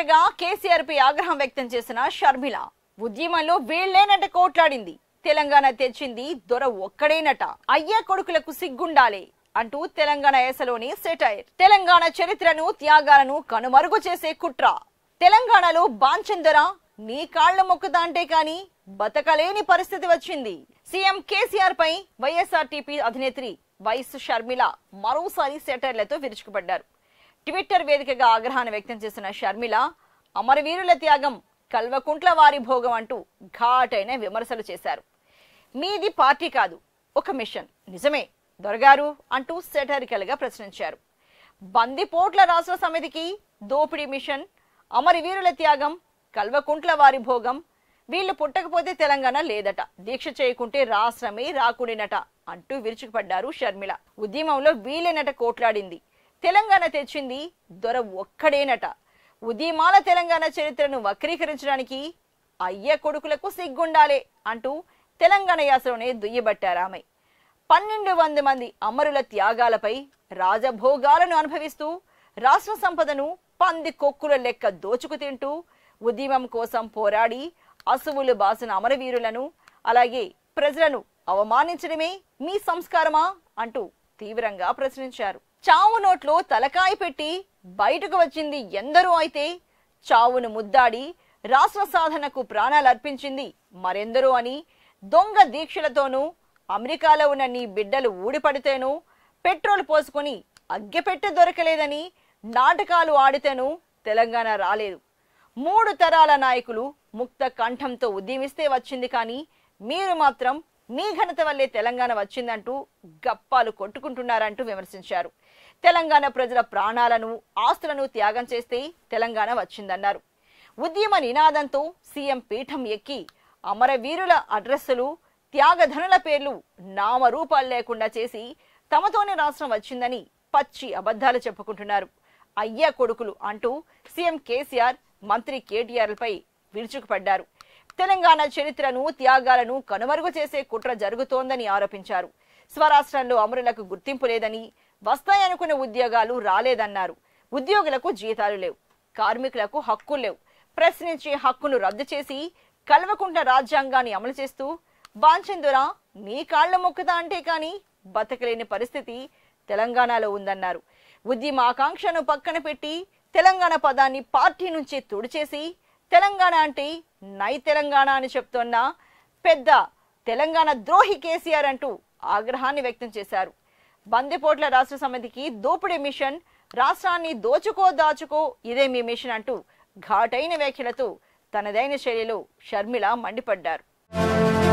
ఎమ్మెల్యేగా కేసీఆర్ పై ఆగ్రహం వ్యక్తం చేసిన షర్మిల ఉద్యమంలో వీళ్లేనట కోట్లాడింది తెలంగాణ తెచ్చింది దొర ఒక్కడేనట అయ్యే కొడుకులకు సిగ్గుండాలి అంటూ తెలంగాణ ఏసలోని సెటైర్ తెలంగాణ చరిత్రను త్యాగాలను కనుమరుగు చేసే కుట్ర తెలంగాణలో బాంచందర నీ కాళ్ల మొక్కుతా అంటే కాని బతకలేని పరిస్థితి వచ్చింది సీఎం కేసీఆర్ పై వైఎస్ఆర్టీపీ అధినేత్రి వైఎస్ షర్మిల మరోసారి సెటైర్లతో విరుచుకుపడ్డారు ట్విట్టర్ వేదికగా ఆగ్రహాన్ని వ్యక్తం చేసిన షర్మిల అమరవీరుల త్యాగం కల్వకుంట్ల వారి భోగం అంటూ ఘాటైన విమర్శలు చేశారు మీది పార్టీ కాదు ఒక మిషన్ నిజమే దొరగారు అంటూ సెటరికల్గా ప్రశ్నించారు బందిపోట్ల రాష్ట్ర సమితికి దోపిడీ మిషన్ అమరవీరుల త్యాగం కల్వకుంట్ల వారి భోగం వీళ్ళు పుట్టకపోతే తెలంగాణ లేదట దీక్ష చేయకుంటే రాష్ట్రమే రాకుడినట అంటూ విరుచుకుపడ్డారు షర్మిల ఉద్యమంలో వీలైనట కోట్లాడింది తెలంగాణ తెచ్చింది దొర ఒక్కడేనట ఉద్యమాల తెలంగాణ చరిత్రను వక్రీకరించడానికి అయ్య కొడుకులకు సిగ్గుండాలే అంటూ తెలంగాణ యాసలోనే ఆమె పన్నెండు వంద మంది అమరుల త్యాగాలపై రాజభోగాలను అనుభవిస్తూ రాష్ట్ర సంపదను పంది కొక్కుల లెక్క దోచుకు తింటూ ఉద్యమం కోసం పోరాడి అసువులు బాసిన అమరవీరులను అలాగే ప్రజలను అవమానించడమే మీ సంస్కారమా అంటూ తీవ్రంగా ప్రశ్నించారు చావు నోట్లో తలకాయ పెట్టి బయటకు వచ్చింది ఎందరూ అయితే చావును ముద్దాడి రాష్ట్ర సాధనకు ప్రాణాలు అర్పించింది మరెందరూ అని దొంగ దీక్షలతోనూ అమెరికాలో ఉన్న నీ బిడ్డలు ఊడిపడితేనూ పెట్రోల్ పోసుకుని అగ్గెపెట్టె దొరకలేదని నాటకాలు ఆడితేనూ తెలంగాణ రాలేదు మూడు తరాల నాయకులు ముక్త కంఠంతో ఉద్యమిస్తే వచ్చింది కానీ మీరు మాత్రం మీ ఘనత వల్లే తెలంగాణ వచ్చిందంటూ గప్పాలు కొట్టుకుంటున్నారంటూ విమర్శించారు తెలంగాణ ప్రజల ప్రాణాలను ఆస్తులను త్యాగం చేస్తే తెలంగాణ వచ్చిందన్నారు ఉద్యమ నినాదంతో సీఎం పీఠం ఎక్కి అమరవీరుల అడ్రస్సులు త్యాగధనుల పేర్లు నామరూపాలు లేకుండా చేసి తమతోనే రాష్ట్రం వచ్చిందని పచ్చి అబద్ధాలు చెప్పుకుంటున్నారు అయ్యా కొడుకులు అంటూ సీఎం కేసీఆర్ మంత్రి కేటీఆర్లపై విరుచుకుపడ్డారు తెలంగాణ చరిత్రను త్యాగాలను కనుమరుగు చేసే కుట్ర జరుగుతోందని ఆరోపించారు స్వరాష్ట్రంలో అమరులకు గుర్తింపు లేదని వస్తాయనుకున్న ఉద్యోగాలు రాలేదన్నారు ఉద్యోగులకు జీతాలు లేవు కార్మికులకు హక్కులు లేవు ప్రశ్నించే హక్కును రద్దు చేసి కల్వకుంట రాజ్యాంగాన్ని అమలు చేస్తూ బాంచందుర నీ కాళ్ళ మొక్కుతా అంటే కానీ బతకలేని పరిస్థితి తెలంగాణలో ఉందన్నారు ఉద్యమ ఆకాంక్షను పక్కన పెట్టి తెలంగాణ పదాన్ని పార్టీ నుంచి తుడిచేసి తెలంగాణ అంటే నై తెలంగాణ అని చెప్తున్న పెద్ద తెలంగాణ ద్రోహి కేసీఆర్ అంటూ ఆగ్రహాన్ని వ్యక్తం చేశారు బందిపోట్ల రాష్ట్ర సమితికి దోపిడీ మిషన్ రాష్ట్రాన్ని దోచుకో దాచుకో ఇదే మీ మిషన్ అంటూ ఘాటైన వ్యాఖ్యలతో తనదైన శైలిలో షర్మిల మండిపడ్డారు